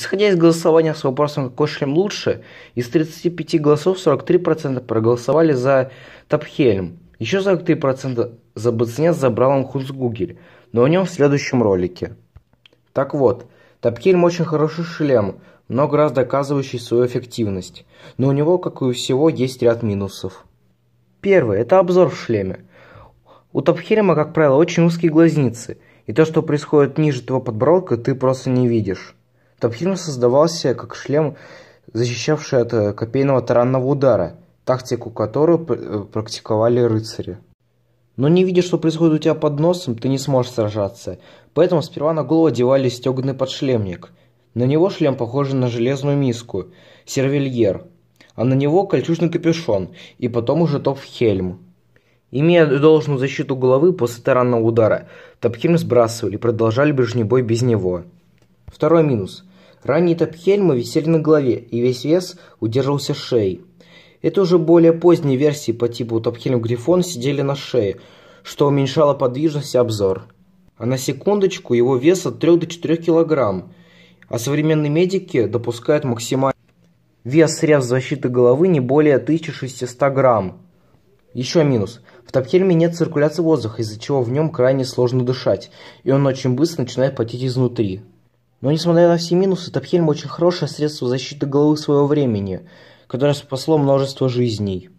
Исходя из голосования с вопросом, какой шлем лучше, из 35 голосов 43% проголосовали за Тапхельм, еще 43% за Бацнец забрал он Хунсгугель, но о нем в следующем ролике. Так вот, Тапхельм очень хороший шлем, много раз доказывающий свою эффективность, но у него, как и у всего, есть ряд минусов. Первый – это обзор в шлеме. У Тапхельма, как правило, очень узкие глазницы, и то, что происходит ниже твоего подбородка, ты просто не видишь. Топхильм создавался как шлем, защищавший от э, копейного таранного удара, тактику которую э, практиковали рыцари. Но не видя, что происходит у тебя под носом, ты не сможешь сражаться. Поэтому сперва на голову одевали стеганный подшлемник. На него шлем похож на железную миску, сервильер, а на него кольчужный капюшон, и потом уже топ-хельм. Имея должную защиту головы после таранного удара, Топхим сбрасывали и продолжали ближний бой без него. Второй минус. Ранний этап Хельма висели на голове, и весь вес удерживался шеей. Это уже более поздние версии по типу Топхельм Грифон сидели на шее, что уменьшало подвижность и обзор. А на секундочку его вес от 3 до 4 килограмм, а современные медики допускают максимальный вес средств защиты головы не более 1600 грамм. Еще минус. В Топхельме нет циркуляции воздуха, из-за чего в нем крайне сложно дышать, и он очень быстро начинает потеть изнутри. Но несмотря на все минусы, Топхельм очень хорошее средство защиты головы своего времени, которое спасло множество жизней.